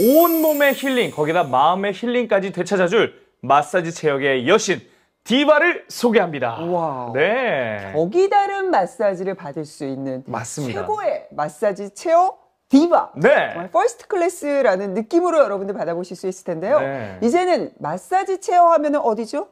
온몸의 힐링, 거기다 마음의 힐링까지 되찾아줄 마사지 체력의 여신 디바를 소개합니다. 와 네. 거기 다른 마사지를 받을 수 있는 맞습니다. 최고의 마사지 체어 디바. 네. 정말 퍼스트 클래스라는 느낌으로 여러분들 받아보실 수 있을 텐데요. 네. 이제는 마사지 체어 하면 어디죠?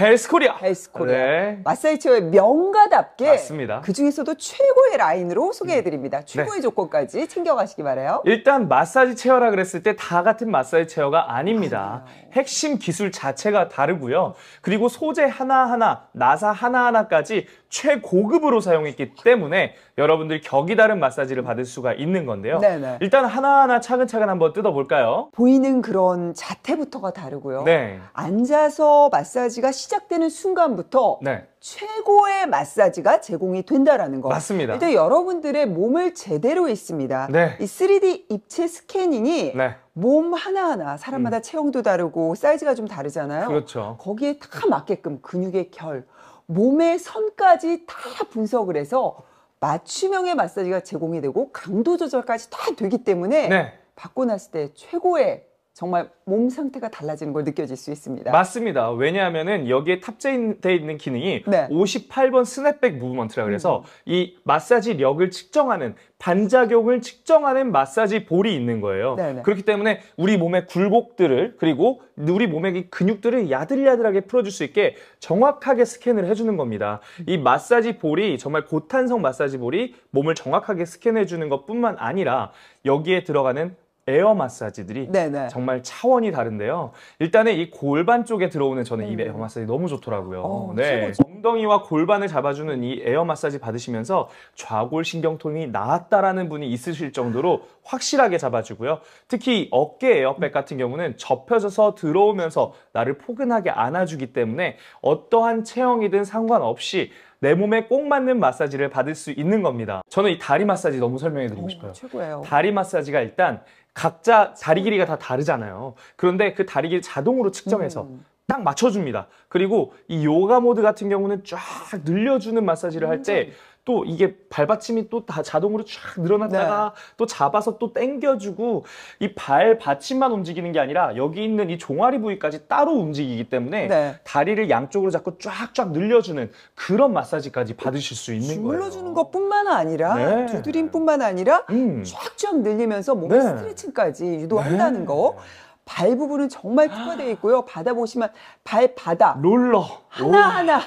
헬스코리아. 헬스코리아. 네. 마사이체어의 명가답게 맞습니다. 그 중에서도 최고의 라인으로 소개해드립니다. 음. 네. 최고의 조건까지 챙겨가시기 바래요. 일단 마사지 체어라 그랬을 때 다 같은 마사지 체어가 아닙니다. 아요 핵심 기술 자체가 다르고요. 그리고 소재 하나하나, 나사 하나하나까지 최고급으로 사용했기 때문에 여러분들 격이 다른 마사지를 받을 수가 있는 건데요. 네네. 네. 일단 하나하나 차근차근 한번 뜯어볼까요? 보이는 그런 자태부터가 다르고요. 네. 앉아서 마사지가 시작되는 순간부터 네. 최고의 마사지가 제공이 된다라는 거. 맞습니다. 일단 여러분들의 몸을 제대로 있습니다. 네. 이 3D 입체 스캐닝이 네. 몸 하나하나 사람마다 음. 체형도 다르고 사이즈가 좀 다르잖아요. 그렇죠. 거기에 다 맞게끔 근육의 결, 몸의 선까지 다 분석을 해서 맞춤형의 마사지가 제공이 되고 강도 조절까지 다 되기 때문에 네. 받고 났을 때 최고의 정말 몸 상태가 달라지는 걸 느껴질 수 있습니다. 맞습니다. 왜냐하면 여기에 탑재되어 있는 기능이 네. 58번 스냅백 무브먼트라 그래서 음. 이 마사지력을 측정하는 반작용을 측정하는 마사지 볼이 있는 거예요. 네네. 네. 그렇기 때문에 우리 몸의 굴곡들을 그리고 우리 몸의 근육들을 야들야들하게 풀어줄 수 있게 정확하게 스캔을 해주는 겁니다. 이 마사지 볼이 정말 고탄성 마사지 볼이 몸을 정확하게 스캔해주는 것뿐만 아니라 여기에 들어가는 에어 마사지들이 네네. 네. 정말 차원이 다른데요. 일단은 이 골반 쪽에 들어오는 저는 이 음. 에어 마사지 너무 좋더라고요. 어, 네. 최고지. 엉덩이와 골반을 잡아주는 이 에어 마사지 받으시면서 좌골 신경통이 나았다라는 분이 있으실 정도로 확실하게 잡아주고요. 특히 어깨 에어백 같은 경우는 접혀져서 들어오면서 나를 포근하게 안아주기 때문에 어떠한 체형이든 상관없이 내 몸에 꼭 맞는 마사지를 받을 수 있는 겁니다. 저는 이 다리 마사지 너무 설명해 드리고 싶어요. 최고예요. 다리 마사지가 일단 각자 다리 음. 길이가 다 다르잖아요. 그런데 그 다리 길이 자동으로 측정해서 음. 딱 맞춰줍니다. 그리고 이 요가 모드 같은 경우는 쫙 늘려주는 마사지를 할때 음. 또 이게 발받침이 또 다 자동으로 쫙 늘어났다가 네. 또 잡아서 또 당겨주고 이 발받침만 움직이는 게 아니라 여기 있는 이 종아리 부위까지 따로 움직이기 때문에 네. 다리를 양쪽으로 자꾸 쫙쫙 늘려주는 그런 마사지까지 받으실 수 있는 거예요. 눌러주는 것뿐만 아니라 네. 두드림뿐만 아니라 음. 쫙쫙 늘리면서 몸의 네. 스트레칭까지 유도한다는 네. 거. 발 부분은 정말 특화되어 있고요. 받아보시면 발 바닥. 롤러. 하나하나.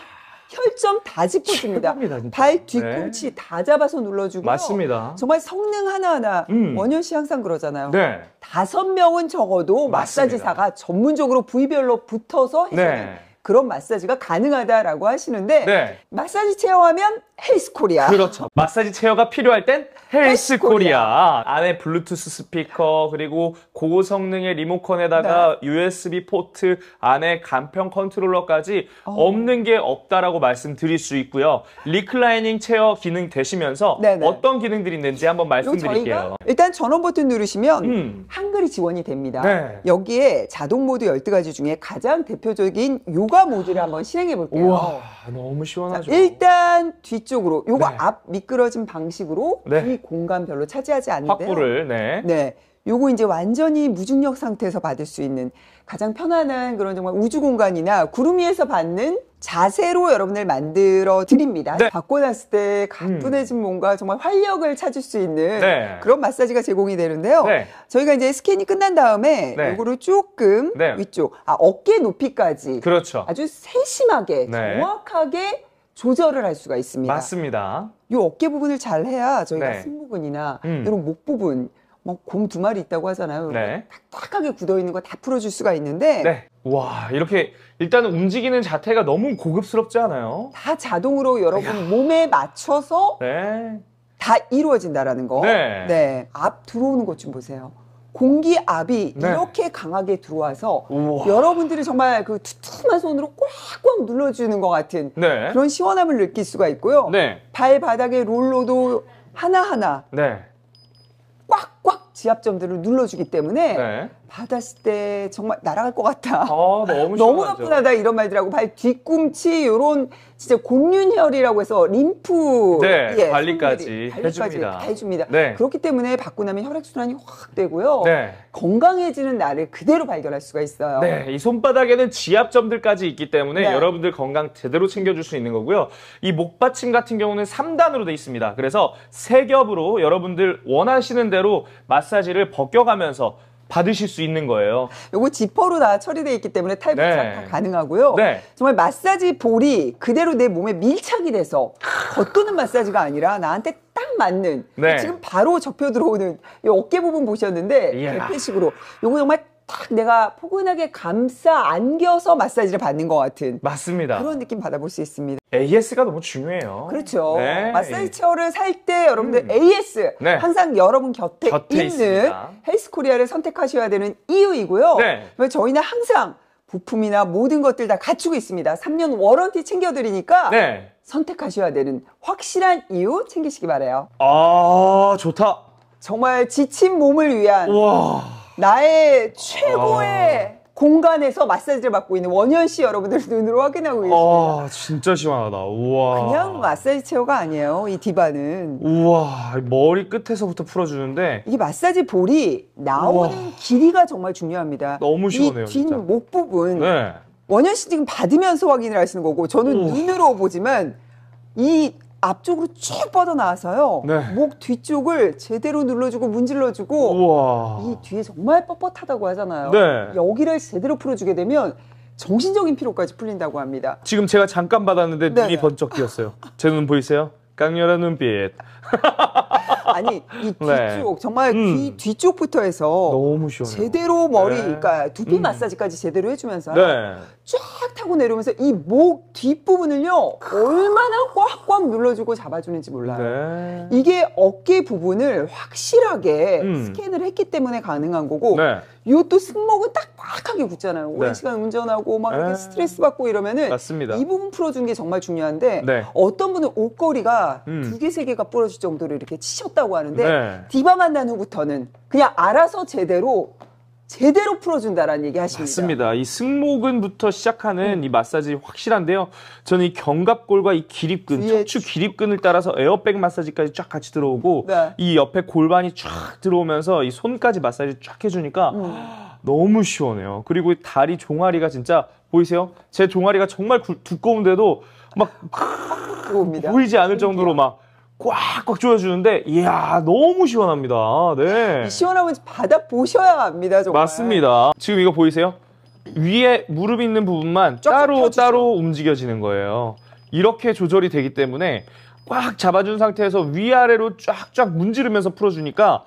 혈점 다 짚어줍니다. 고입니다발 뒤꿈치 네. 다 잡아서 눌러주고 맞습니다. 정말 성능 하나하나 음. 원현 씨 항상 그러잖아요. 네. 다섯 명은 적어도 맞습니다. 마사지사가 전문적으로 부위별로 붙어서 해주는 네. 그런 마사지가 가능하다라고 하시는데 네. 마사지 체어하면 헬스 코리아. 그렇죠. 마사지 체어가 필요할 땐 헬스, 코리아. 코리 안에 블루투스 스피커 그리고 고성능의 리모컨에다가 네. USB 포트 안에 간편 컨트롤러까지 어. 없는 게 없다라고 말씀드릴 수 있고요. 리클라이닝 체어 기능 되시면서 네네. 어떤 기능들이 있는지 한번 말씀드릴게요. 일단 전원 버튼 누르시면 음. 한글이 지원이 됩니다. 네. 여기에 자동 모드 12가지 중에 가장 대표적인 요가 모드를 한번 실행해 볼게요. 와 너무 시원하죠. 자, 일단 뒤쪽으로 요거 네. 앞 미끄러진 방식으로 네. 이 공간 별로 차지하지 않는데 확보를 네. 네. 요거 이제 완전히 무중력 상태에서 받을 수 있는 가장 편안한 그런 정말 우주 공간이나 구름 위에서 받는 자세로 여러분을 만들어 드립니다. 네. 받고 났을 때 가뿐해진 뭔가 음. 정말 활력을 찾을 수 있는 네. 그런 마사지가 제공이 되는데요. 네. 저희가 이제 스캔이 끝난 다음에 네. 요거를 조금 네. 위쪽, 아, 어깨 높이까지 그렇죠. 아주 세심하게 네. 정확하게 조절을 할 수가 있습니다. 맞습니다. 이 어깨 부분을 잘 해야 저희가 승부근이나 음. 이런 목 부분 뭐공두 마리 있다고 하잖아요. 네. 딱딱하게 굳어 있는 거 다 풀어줄 수가 있는데 네. 와 이렇게 일단 움직이는 자태가 너무 고급스럽지 않아요? 다 자동으로 여러분 이야. 몸에 맞춰서 네. 다 이루어진다라는 거. 네. 네. 앞 들어오는 것 좀 보세요. 공기 압이 네. 이렇게 강하게 들어와서 우와. 여러분들이 정말 그 두툼한 손으로 꽉꽉 눌러주는 것 같은 네. 그런 시원함을 느낄 수가 있고요. 네. 발바닥의 롤러도 하나하나 네. 지압점들을 눌러주기 때문에 네. 받았을 때 정말 날아갈 것 같다. 아, 너무 너무 나쁘다 이런 말들하고 발 뒤꿈치 요런 진짜 곤륜혈이라고 해서 림프 네, 예, 관리까지, 해줍니다. 해줍니다. 네. 그렇기 때문에 받고 나면 혈액 순환이 확 되고요. 네. 건강해지는 나를 그대로 발견할 수가 있어요. 네, 이 손바닥에는 지압점들까지 있기 때문에 네. 여러분들 건강 제대로 챙겨줄 수 있는 거고요. 이 목받침 같은 경우는 3단으로 돼 있습니다. 그래서 세 겹으로 여러분들 원하시는 대로 마사지를 벗겨가면서 받으실 수 있는 거예요. 요거 지퍼로 다 처리되어 있기 때문에 탈부착 네. 가능하고요. 네. 정말 마사지 볼이 그대로 내 몸에 밀착이 돼서 겉도는 마사지가 아니라 나한테 딱 맞는 네. 지금 바로 접혀 들어오는 이 어깨 부분 보셨는데 대패식으로 요거 정말 딱 내가 포근하게 감싸 안겨서 마사지를 받는 것 같은 맞습니다. 그런 느낌 받아볼 수 있습니다. AS가 너무 중요해요. 그렇죠. 네. 마사지 체어를 살 때 여러분들 음. AS 네. 항상 여러분 곁에, 곁에 있는 헬스코리아를 선택하셔야 되는 이유이고요. 네. 저희는 항상 부품이나 모든 것들 다 갖추고 있습니다. 3년 워런티 챙겨드리니까 네. 선택하셔야 되는 확실한 이유 챙기시기 바래요. 아 좋다. 정말 지친 몸을 위한. 우와. 나의 최고의 아. 공간에서 마사지를 받고 있는 원현 씨 여러분들 눈으로 확인하고 아, 계십니다. 아 진짜 시원하다. 우와. 그냥 마사지 체어가 아니에요. 이 디바는 우와 머리 끝에서부터 풀어주는데 이게 마사지 볼이 나오는 우와. 길이가 정말 중요합니다. 너무 시원해요. 이긴목 부분 네. 원현 씨 지금 받으면서 확인을 하시는 거고 저는 눈으로 보지만 이 앞쪽으로 쭉 뻗어나와서요. 네. 목 뒤쪽을 제대로 눌러주고 문질러주고 우와. 이 뒤에 정말 뻣뻣하다고 하잖아요. 네. 여기를 제대로 풀어주게 되면 정신적인 피로까지 풀린다고 합니다. 지금 제가 잠깐 받았는데 네. 눈이 번쩍 띄었어요. 제 눈 보이세요? 강렬한 눈빛. 아니 이 네. 뒤쪽 네. 정말 귀 음. 뒤쪽부터 해서 너무 시원해 제대로 머리 네. 그러니까 두피 음. 마사지까지 제대로 해주면서 네. 쫙 타고 내려오면서 이 목 뒷부분을요 얼마나 꽉꽉 눌러주고 잡아주는지 몰라요. 네. 이게 어깨 부분을 확실하게 음. 스캔을 했기 때문에 가능한 거고 이것도 네. 승모근 딱 꽉하게 굳잖아요. 오랜 시간 운전하고 막 이렇게 스트레스 받고 이러면은 맞습니다. 이 부분 풀어준게 정말 중요한데 어떤 분은 옷걸이가 음. 두개 세 개가 부러질 정도로 이렇게 치셨. 어다고 하는데 네. 디바 만난 후부터는 그냥 알아서 제대로 제대로 풀어준다라는 얘기 하십니다. 맞습니다. 이 승모근부터 시작하는 음. 이 마사지 확실한데요. 저는 이 견갑골과 이 기립근, 예. 척추 기립근을 따라서 에어백 마사지까지 쫙 같이 들어오고 네. 이 옆에 골반이 쫙 들어오면서 이 손까지 마사지 쫙 해주니까 음. 너무 시원해요. 그리고 다리 종아리가 진짜 보이세요? 제 종아리가 정말 구, 두꺼운데도 막 아, 보이지 않을 정도로 막 꽉꽉 조여주는데 이야 너무 시원합니다. 네. 시원하면 바닥 보셔야 합니다. 정말. 맞습니다. 지금 이거 보이세요? 위에 무릎 있는 부분만 따로 펴지죠. 따로 움직여지는 거예요. 이렇게 조절이 되기 때문에 꽉 잡아준 상태에서 위아래로 쫙쫙 문지르면서 풀어주니까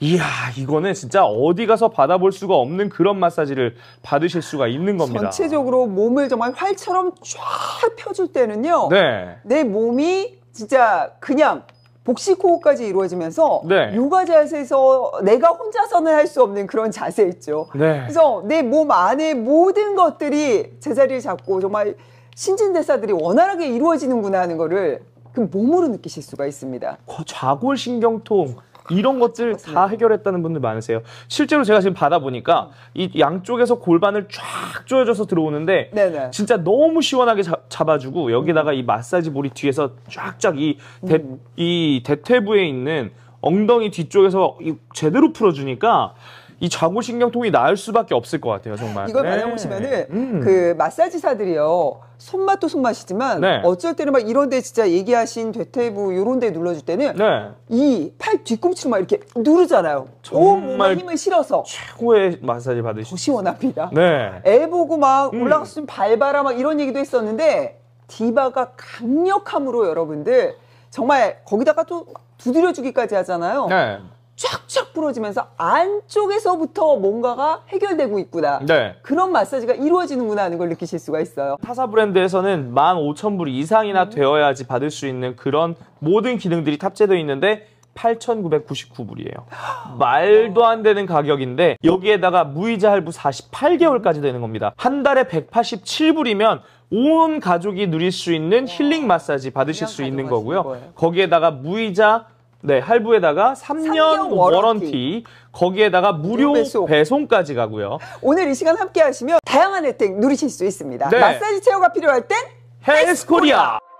이야 이거는 진짜 어디 가서 받아볼 수가 없는 그런 마사지를 받으실 수가 있는 겁니다. 전체적으로 몸을 정말 활처럼 쫙 펴줄 때는요. 네. 내 몸이 진짜 그냥 복식호흡까지 이루어지면서 네. 요가 자세에서 내가 혼자서는 할 수 없는 그런 자세 있죠. 네. 그래서 내 몸 안에 모든 것들이 제자리를 잡고 정말 신진대사들이 원활하게 이루어지는구나 하는 거를 그 몸으로 느끼실 수가 있습니다. 그 좌골신경통 이런 것들 다 해결했다는 분들 많으세요. 실제로 제가 지금 받아보니까 이 양쪽에서 골반을 쫙 조여줘서 들어오는데 네네. 진짜 너무 시원하게 자, 잡아주고 여기다가 이 마사지 볼이 뒤에서 쫙쫙 이, 대, 음. 이 대퇴부에 있는 엉덩이 뒤쪽에서 제대로 풀어주니까 이 좌골신경통이 나을 수밖에 없을 것 같아요, 정말. 이걸 네. 말해보시면은 네. 음. 그 마사지사들이요. 손맛도 손맛이지만 네. 어쩔 때는 막 이런데 진짜 얘기하신 되태부 요런데 눌러줄 때는 네. 이팔 뒤꿈치로 막 이렇게 누르잖아요. 정말 힘을 실어서 최고의 마사지 받으시죠. 시원합니다. 네. 애 보고 막 음. 올라갔으면 밟아라 막 이런 얘기도 했었는데 디바가 강력함으로 여러분들 정말 거기다가 또 두드려주기까지 하잖아요. 네. 쫙쫙 부러지면서 안쪽에서부터 뭔가가 해결되고 있구나. 네. 그런 마사지가 이루어지는구나 하는 걸 느끼실 수가 있어요. 타사 브랜드에서는 15,000불 이상이나 음. 되어야지 받을 수 있는 그런 모든 기능들이 탑재되어 있는데 8,999불이에요. 말도 안 되는 가격인데 여기에다가 무이자 할부 48개월까지 되는 겁니다. 한 달에 187불이면 온 가족이 누릴 수 있는 힐링 마사지 받으실 수 있는 거고요. 거요 거기에다가 무이자 네, 할부에다가 3년, 3년 워런티. 워런티. 거기에다가 무료 배송. 배송까지 가고요. 오늘 이 시간 함께 하시면 다양한 혜택 누리실 수 있습니다. 네. 마사지 체험가 필요할 땐 헬스코리아. 헬스코리아.